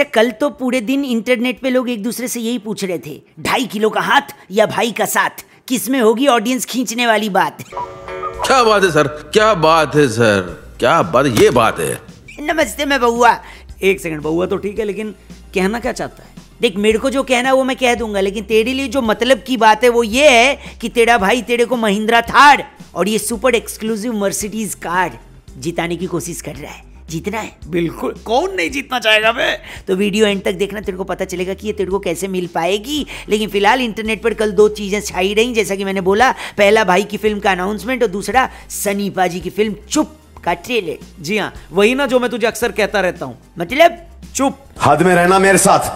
अच्छा कल तो पूरे दिन इंटरनेट पे लोग एक दूसरे से यही पूछ रहे थे ढाई किलो का हाथ या भाई का साथ किसमें होगी ऑडियंस खींचने वाली बात क्या बात है सर क्या बात है सर क्या बात ये बात है नमस्ते मैं बउआ एक सेकंड बउआ तो ठीक है लेकिन कहना क्या चाहता है देख मेरे को जो कहना है वो मैं कह दूंगा लेकिन तेरे लिए जो मतलब की बात है वो ये है कि तेरा भाई तेरे को महिंद्रा थार और ये सुपर एक्सक्लूसिव मर्सिडीज कार जिताने की कोशिश कर रहा है जीतना है बिल्कुल कौन नहीं जीतना चाहेगा मैं तो वीडियो एंड तक देखना तेरे को पता चलेगा कि ये तेरे को कैसे मिल पाएगी लेकिन फिलहाल इंटरनेट पर कल दो चीज़ें छाई रही जैसा कि मैंने बोला पहला भाई की फिल्म का अनाउंसमेंट और दूसरा सनी पाजी की फिल्म चुप का ट्रेलर जी हाँ वही ना जो मैं तुझे अक्सर कहता रहता हूँ मतलब चुप हद में रहना मेरे साथ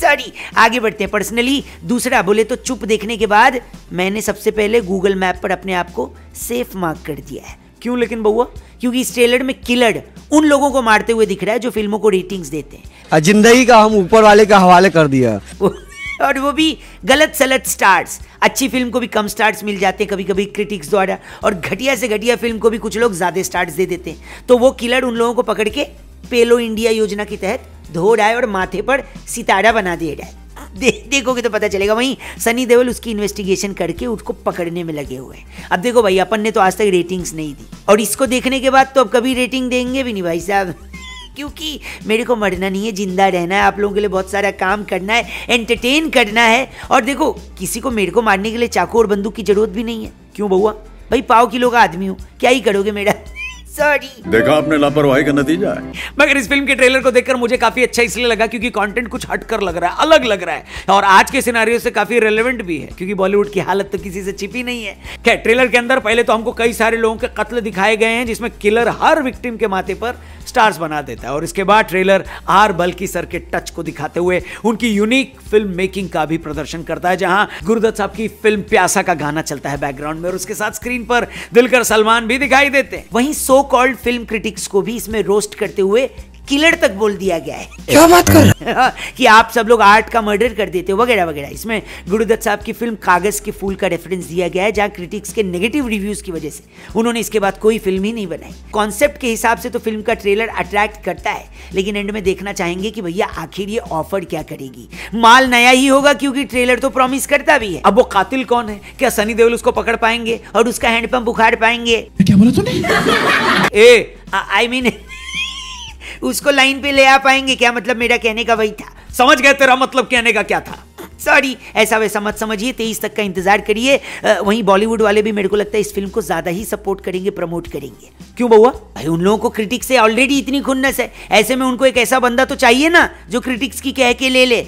सॉरी आगे बढ़ते हैं पर्सनली दूसरा बोले तो चुप देखने के बाद मैंने सबसे पहले गूगल मैप पर अपने आप को सेफ मार्क कर दिया है क्यों लेकिन बउआ क्योंकि इस ट्रेलर में किलड उन लोगों को मारते हुए दिख रहा है जो फिल्मों को रेटिंग्स देते हैं जिंदगी का हम ऊपर वाले का हवाले कर दिया और वो भी गलत सलत स्टार्स अच्छी फिल्म को भी कम स्टार्स मिल जाते हैं कभी कभी क्रिटिक्स द्वारा और घटिया से घटिया फिल्म को भी कुछ लोग ज़्यादा स्टार्स दे देते हैं तो वो किलर उन लोगों को पकड़ के पेलो इंडिया योजना के तहत धो रहा है और माथे पर सितारा बना दे रहा है दे, देखोगे तो पता चलेगा वहीं सनी देओल उसकी इन्वेस्टिगेशन करके उसको पकड़ने में लगे हुए हैं अब देखो भाई अपन ने तो आज तक रेटिंग्स नहीं दी और इसको देखने के बाद तो अब कभी रेटिंग देंगे भी नहीं भाई साहब क्योंकि मेरे को मरना नहीं है जिंदा रहना है आप लोगों के लिए बहुत सारा काम करना है एंटरटेन करना है और देखो किसी को मेरे को मारने के लिए चाकू और बंदूक की जरूरत भी नहीं है क्यों बउआ भाई पाओ किलो का आदमी हूँ क्या ही करोगे मेरा सॉरी देखा आपने लापरवाही का नतीजा है मगर इस फिल्म के ट्रेलर को देखकर मुझे काफी अच्छा इसलिए लगा क्योंकि कंटेंट कुछ हटकर लग रहा है अलग लग रहा है और आज के सिनारियों से काफी रेलेवेंट भी है क्योंकि बॉलीवुड की हालत तो किसी से छिपी नहीं है क्या ट्रेलर के अंदर पहले तो हमको कई सारे लोगों के कत्ल दिखाए गए हैं जिसमें किलर हर विक्टिम के माथे पर स्टार्स बना देता है और इसके बाद ट्रेलर आर बल्कि सर के टच को दिखाते हुए उनकी यूनिक फिल्म मेकिंग का भी प्रदर्शन करता है जहां गुरुदत्त साहब की फिल्म प्यासा का गाना चलता है बैकग्राउंड में और उसके साथ स्क्रीन पर दिलकर सलमान भी दिखाई देते हैं वहीं सो कॉल्ड फिल्म क्रिटिक्स को भी इसमें रोस्ट करते हुए किलर तक बोल दिया गया है क्या बात कर कि आप सब लोग आर्ट का मर्डर कर देते हो वगैरह वगैरह इसमें गुरुदत्त साहब की फिल्म कागज के फूल का रेफरेंस दिया गया है जहाँ क्रिटिक्स के नेगेटिव रिव्यूज की वजह से उन्होंने इसके बाद कोई फिल्म ही नहीं बनाई कॉन्सेप्ट के हिसाब से तो फिल्म का ट्रेलर अट्रैक्ट करता है लेकिन एंड में देखना चाहेंगे कि भैया आखिर ये ऑफर क्या करेगी माल नया ही होगा क्योंकि ट्रेलर तो प्रॉमिस करता भी है अब वो कातिल कौन है क्या सनी देओल उसको पकड़ पाएंगे और उसका हैंडपंप उखाड़ पाएंगे क्या बोला तूने ए आई मीन उसको लाइन पे ले आ पाएंगे क्या मतलब मेरा कहने का वही था समझ गए तेरा मतलब कहने का क्या था सॉरी ऐसा वैसा मत समझिए तेईस तक का इंतजार करिए वहीं बॉलीवुड वाले भी मेरे को लगता है इस फिल्म को ज्यादा ही सपोर्ट करेंगे प्रमोट करेंगे क्यों बउआ भाई उन लोगों को क्रिटिक्स से ऑलरेडी इतनी खुन्नस है ऐसे में उनको एक ऐसा बंदा तो चाहिए ना जो क्रिटिक्स की कह के ले ले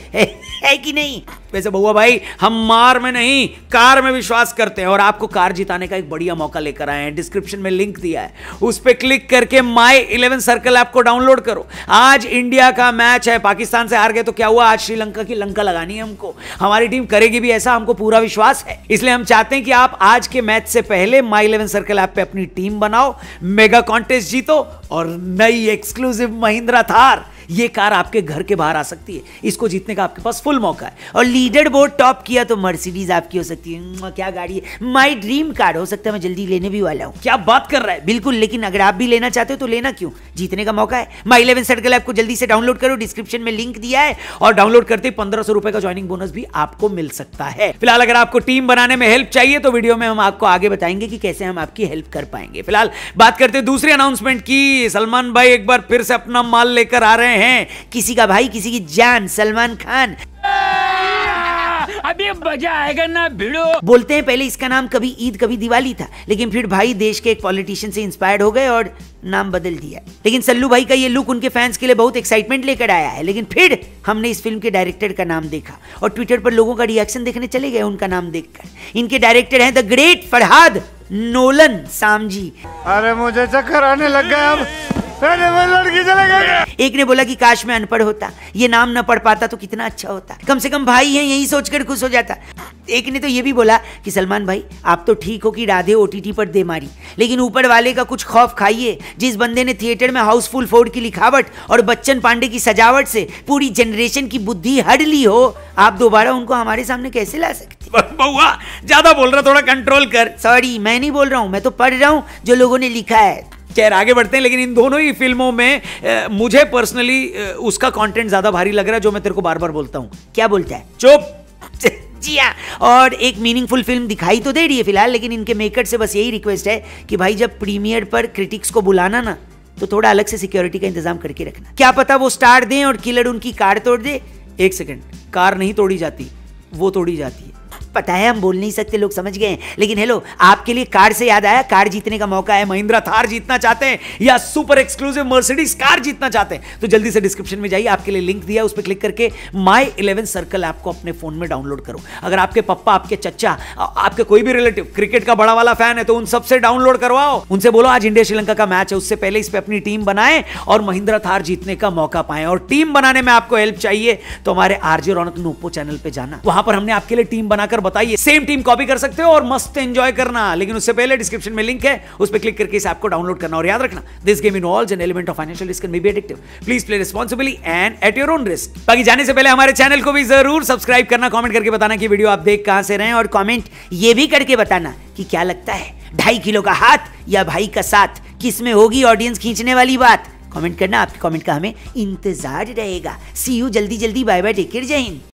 है कि नहीं वैसे बउआ भाई हम मार में नहीं कार में विश्वास करते हैं और आपको कार जिताने का एक बढ़िया मौका लेकर आए हैं डिस्क्रिप्शन में लिंक दिया है उस पर क्लिक करके माई इलेवन सर्कल ऐप को डाउनलोड करो आज इंडिया का मैच है पाकिस्तान से हार गए तो क्या हुआ आज श्रीलंका की लंका लगानी है हमको हमारी टीम करेगी भी ऐसा हमको पूरा विश्वास है इसलिए हम चाहते हैं कि आप आज के मैच से पहले माई इलेवन सर्कल ऐप पे अपनी टीम बनाओ मेगा कॉन्टेस्ट जीतो और नई एक्सक्लूसिव महिंद्रा थार ये कार आपके घर के बाहर आ सकती है इसको जीतने का आपके पास फुल मौका है और लीडर बोर्ड टॉप किया तो मर्सिडीज आपकी हो सकती है क्या गाड़ी है माई ड्रीम कार हो सकता है मैं जल्दी लेने भी वाला हूँ क्या बात कर रहा है बिल्कुल लेकिन अगर आप भी लेना चाहते हो तो लेना क्यों जीतने का मौका है माई इलेवन सर्कल ऐप को जल्दी से डाउनलोड करो डिस्क्रिप्शन में लिंक दिया है और डाउनलोड करते ही पंद्रह सौ रुपए का ज्वाइनिंग बोनस भी आपको मिल सकता है फिलहाल अगर आपको टीम बनाने में हेल्प चाहिए तो वीडियो में हम आपको आगे बताएंगे कि कैसे हम आपकी हेल्प कर पाएंगे फिलहाल बात करते दूसरे अनाउंसमेंट की सलमान भाई एक बार फिर से अपना माल लेकर आ रहे हैं हैं किसी का भाई किसी की जान सलमान खान अभी मजा आएगा ना भिड़ो बोलते हैं पहले इसका नाम कभी ईद कभी दिवाली था लेकिन फिर भाई देश के एक पॉलिटिशियन से इंस्पायर्ड हो गए और नाम बदल दिया लेकिन सल्लू भाई का ये लुक उनके फैंस के लिए बहुत एक्साइटमेंट लेकर आया है लेकिन फिर हमने इस फिल्म के डायरेक्टर का नाम देखा और ट्विटर पर लोगों का रिएक्शन देखने चले गए उनका नाम देखकर इनके डायरेक्टर हैं the great Farhad Nolan Samji अरे मुझे चक्कर आने लग गया अब लड़की चले गए एक ने बोला कि काश मैं अनपढ़ होता ये नाम न पढ़ पाता तो कितना अच्छा होता कम से कम भाई है यही सोचकर खुश हो जाता एक ने तो ये भी बोला कि सलमान भाई आप तो ठीक हो कि राधे ओटीटी पर दे मारी लेकिन ऊपर वाले का कुछ खौफ खाइए जिस बंदे ने थिएटर में हाउसफुल फोर की लिखावट और बच्चन पांडे की सजावट से पूरी जनरेशन की बुद्धि हड ली हो आप दोबारा उनको हमारे सामने कैसे ला सकते ज्यादा बोल रहा थोड़ा कंट्रोल कर सॉरी मैं नहीं बोल रहा हूँ मैं तो पढ़ रहा हूँ जो लोगों ने लिखा है खैर आगे बढ़ते हैं लेकिन इन दोनों ही फिल्मों में आ, मुझे पर्सनली उसका कंटेंट ज्यादा भारी लग रहा है जो मैं तेरे को बार बार बोलता हूँ क्या बोलता है चुप जी हाँ और एक मीनिंगफुल फिल्म दिखाई तो दे रही है फिलहाल लेकिन इनके मेकर से बस यही रिक्वेस्ट है कि भाई जब प्रीमियर पर क्रिटिक्स को बुलाना ना तो थोड़ा अलग से सिक्योरिटी का इंतजाम करके रखना क्या पता वो स्टार दें और किलर उनकी कार तोड़ दे एक सेकेंड कार नहीं तोड़ी जाती वो तोड़ी जाती है पता है हम बोल नहीं सकते लोग समझ गए लेकिन हेलो आपके लिए कार से याद आया कार जीतने का मौका है महिंद्रा थार जीतना चाहते हैं या सुपर एक्सक्लूसिव मर्सिडीज कार जीतना चाहते हैं तो जल्दी से डिस्क्रिप्शन में जाइए आपके लिए लिंक दिया उस पर क्लिक करके माई इलेवन सर्कल ऐप को अपने फोन में डाउनलोड करो अगर आपके पप्पा आपके चच्चा आपके कोई भी रिलेटिव क्रिकेट का बड़ा वाला फैन है तो उन सबसे डाउनलोड करवाओ उनसे बोलो आज इंडिया श्रीलंका का मैच है उससे पहले इस पर अपनी टीम बनाए और महिंद्रा थार जीतने का मौका पाए और टीम बनाने में आपको हेल्प चाहिए तो हमारे आरजे रौनक नोपो चैनल पर जाना वहां पर हमने आपके लिए टीम बनाकर जाकर बताइए सेम टीम कॉपी कर सकते हो और मस्त एंजॉय करना लेकिन उससे पहले डिस्क्रिप्शन में लिंक है उस पर क्लिक करके इस ऐप को डाउनलोड करना और याद रखना this game involves an element of financial risk can be addictive please play responsibly and at your own risk बाकी जाने से पहले हमारे चैनल को भी जरूर सब्सक्राइब करना कमेंट करके बताना कि वीडियो आप देख कहां से रहे और कमेंट ये भी करके बताना कि क्या लगता है ढाई किलो का हाथ या भाई का साथ किस में होगी ऑडियंस खींचने वाली बात कमेंट करना आपके कमेंट का हमें इंतजार रहेगा सी यू जल्दी जल्दी बाय बाय टेक केयर जय हिंद